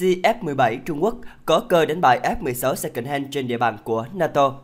CF-17 Trung Quốc có cơ đánh bại F-16 second hand trên địa bàn của NATO.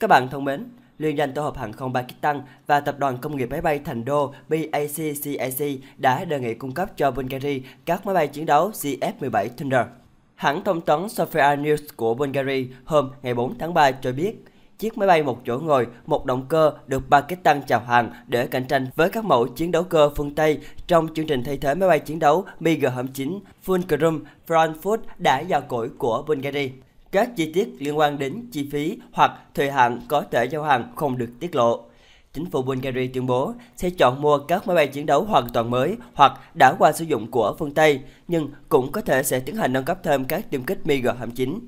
Các bạn thông mến, Liên danh Tổ hợp Hàng không Pakistan và Tập đoàn Công nghiệp Máy bay Thành Đô baccic đã đề nghị cung cấp cho Bulgaria các máy bay chiến đấu CF-17 Thunder. Hãng thông tấn Sofia News của Bulgaria hôm ngày 4 tháng 3 cho biết, chiếc máy bay một chỗ ngồi, một động cơ được Pakistan chào hàng để cạnh tranh với các mẫu chiến đấu cơ phương Tây trong chương trình thay thế máy bay chiến đấu MiG-29 Fulcrum Frankfurt đã giao cổi của Bulgaria. Các chi tiết liên quan đến chi phí hoặc thời hạn có thể giao hàng không được tiết lộ. Chính phủ Bulgaria tuyên bố sẽ chọn mua các máy bay chiến đấu hoàn toàn mới hoặc đã qua sử dụng của phương Tây, nhưng cũng có thể sẽ tiến hành nâng cấp thêm các tiêm kích MiG-29.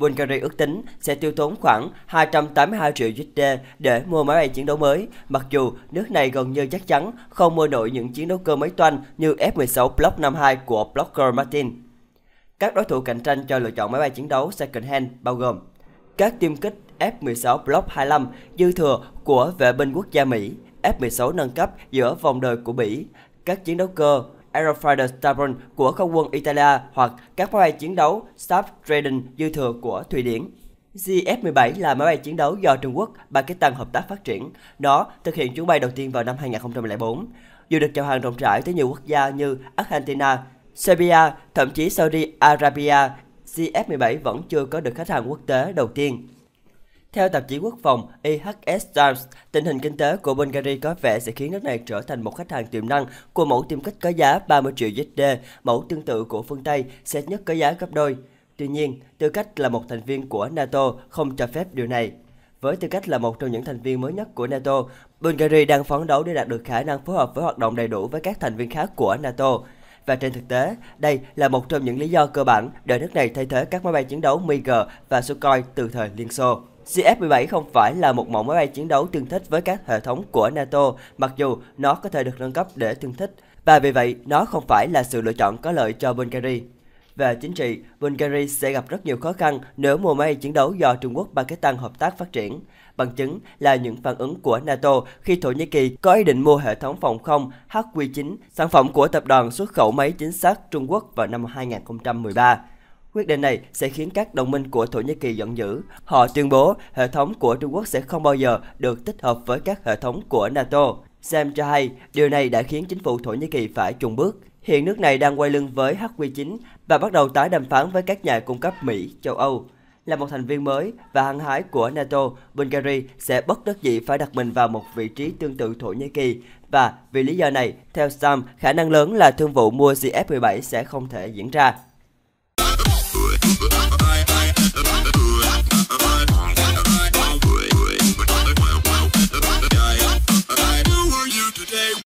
Bulgaria ước tính sẽ tiêu tốn khoảng 282 triệu USD để mua máy bay chiến đấu mới, mặc dù nước này gần như chắc chắn không mua nổi những chiến đấu cơ máy toanh như F-16 Block 52 của Blocker Martin. Các đối thủ cạnh tranh cho lựa chọn máy bay chiến đấu second hand bao gồm các tiêm kích F-16 Block 25 dư thừa của vệ binh quốc gia Mỹ, F-16 nâng cấp giữa vòng đời của Mỹ, các chiến đấu cơ Aerofighter Stabron của không quân Italia hoặc các máy bay chiến đấu Stab Dragon dư thừa của Thụy Điển. JF-17 là máy bay chiến đấu do Trung Quốc, Pakistan hợp tác phát triển. Nó thực hiện chuyến bay đầu tiên vào năm 2004. Dù được chào hàng rộng rãi tới nhiều quốc gia như Argentina, Serbia, thậm chí Saudi Arabia, JF-17 vẫn chưa có được khách hàng quốc tế đầu tiên. Theo tạp chí quốc phòng IHS Times, tình hình kinh tế của Bulgaria có vẻ sẽ khiến nước này trở thành một khách hàng tiềm năng của mẫu tiêm kích có giá 30 triệu USD, mẫu tương tự của phương Tây sẽ nhất có giá gấp đôi. Tuy nhiên, tư cách là một thành viên của NATO không cho phép điều này. Với tư cách là một trong những thành viên mới nhất của NATO, Bulgaria đang phấn đấu để đạt được khả năng phối hợp với hoạt động đầy đủ với các thành viên khác của NATO. Và trên thực tế, đây là một trong những lý do cơ bản để nước này thay thế các máy bay chiến đấu MiG và Sukhoi từ thời Liên Xô. CF-17 không phải là một mẫu máy bay chiến đấu tương thích với các hệ thống của NATO, mặc dù nó có thể được nâng cấp để tương thích, và vì vậy nó không phải là sự lựa chọn có lợi cho Bulgaria. Về chính trị, Bulgaria sẽ gặp rất nhiều khó khăn nếu mua máy bay chiến đấu do Trung Quốc Pakistan hợp tác phát triển. Bằng chứng là những phản ứng của NATO khi Thổ Nhĩ Kỳ có ý định mua hệ thống phòng không HQ-9, sản phẩm của tập đoàn xuất khẩu máy chính xác Trung Quốc vào năm 2013. Quyết định này sẽ khiến các đồng minh của Thổ Nhĩ Kỳ giận dữ. Họ tuyên bố hệ thống của Trung Quốc sẽ không bao giờ được tích hợp với các hệ thống của NATO. Sam cho hay điều này đã khiến chính phủ Thổ Nhĩ Kỳ phải chùn bước. Hiện nước này đang quay lưng với HQ9 và bắt đầu tái đàm phán với các nhà cung cấp Mỹ, châu Âu. Là một thành viên mới và hăng hái của NATO, Bulgaria sẽ bất đắc dĩ phải đặt mình vào một vị trí tương tự Thổ Nhĩ Kỳ. Và vì lý do này, theo Sam, khả năng lớn là thương vụ mua CF-17 sẽ không thể diễn ra. Thank you.